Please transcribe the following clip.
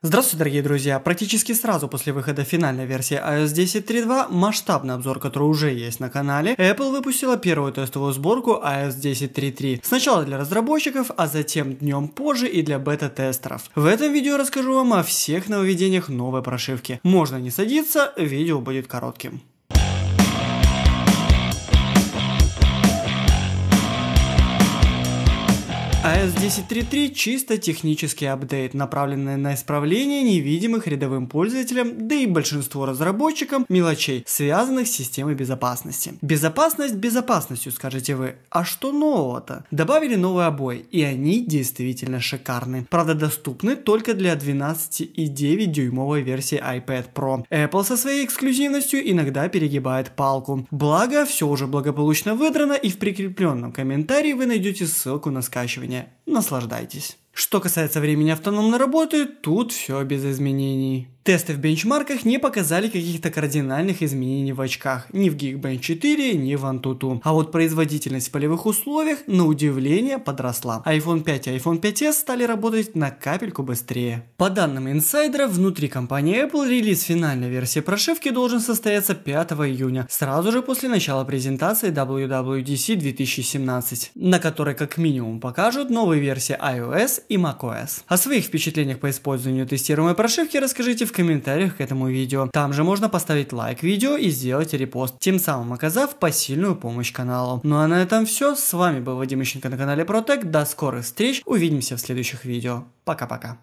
Здравствуйте, дорогие друзья! Практически сразу после выхода финальной версии iOS 10.3.2, масштабный обзор, который уже есть на канале, Apple выпустила первую тестовую сборку iOS 10.3.3. Сначала для разработчиков, а затем днем позже и для бета-тестеров. В этом видео расскажу вам о всех нововведениях новой прошивки. Можно не садиться, видео будет коротким. iOS а 10.3.3 чисто технический апдейт, направленный на исправление невидимых рядовым пользователям, да и большинству разработчикам мелочей, связанных с системой безопасности. Безопасность безопасностью, скажете вы. А что нового-то? Добавили новые обои, и они действительно шикарны. Правда, доступны только для 12,9 дюймовой версии iPad Pro. Apple со своей эксклюзивностью иногда перегибает палку. Благо, все уже благополучно выдрано, и в прикрепленном комментарии вы найдете ссылку на скачивание уровня. Наслаждайтесь. Что касается времени автономной работы, тут все без изменений. Тесты в бенчмарках не показали каких-то кардинальных изменений в очках ни в Geekbench 4, ни в Antutu. А вот производительность в полевых условиях, на удивление, подросла. iPhone 5 и iPhone 5s стали работать на капельку быстрее. По данным инсайдера, внутри компании Apple релиз финальной версии прошивки должен состояться 5 июня, сразу же после начала презентации WWDC 2017, на которой как минимум покажут новые версии iOS и macOS. О своих впечатлениях по использованию тестируемой прошивки расскажите в комментариях к этому видео. Там же можно поставить лайк видео и сделать репост, тем самым оказав посильную помощь каналу. Ну а на этом все. С вами был Вадим Ищенко на канале Протек. До скорых встреч. Увидимся в следующих видео. Пока-пока.